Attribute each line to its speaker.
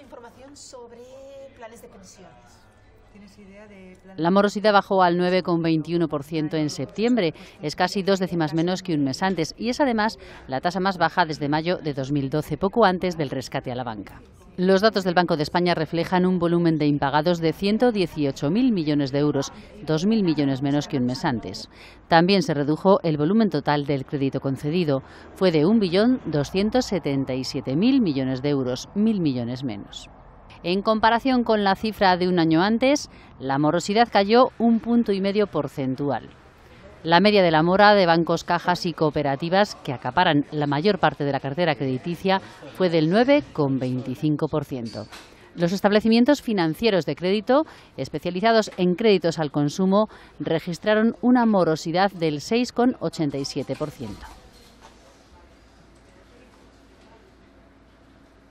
Speaker 1: información sobre planes de pensiones. La morosidad bajó al 9,21% en septiembre, es casi dos décimas menos que un mes antes y es además la tasa más baja desde mayo de 2012, poco antes del rescate a la banca. Los datos del Banco de España reflejan un volumen de impagados de 118.000 millones de euros, 2.000 millones menos que un mes antes. También se redujo el volumen total del crédito concedido, fue de 1.277.000 millones de euros, 1.000 millones menos. En comparación con la cifra de un año antes, la morosidad cayó un punto y medio porcentual. La media de la mora de bancos, cajas y cooperativas que acaparan la mayor parte de la cartera crediticia fue del 9,25%. Los establecimientos financieros de crédito, especializados en créditos al consumo, registraron una morosidad del 6,87%.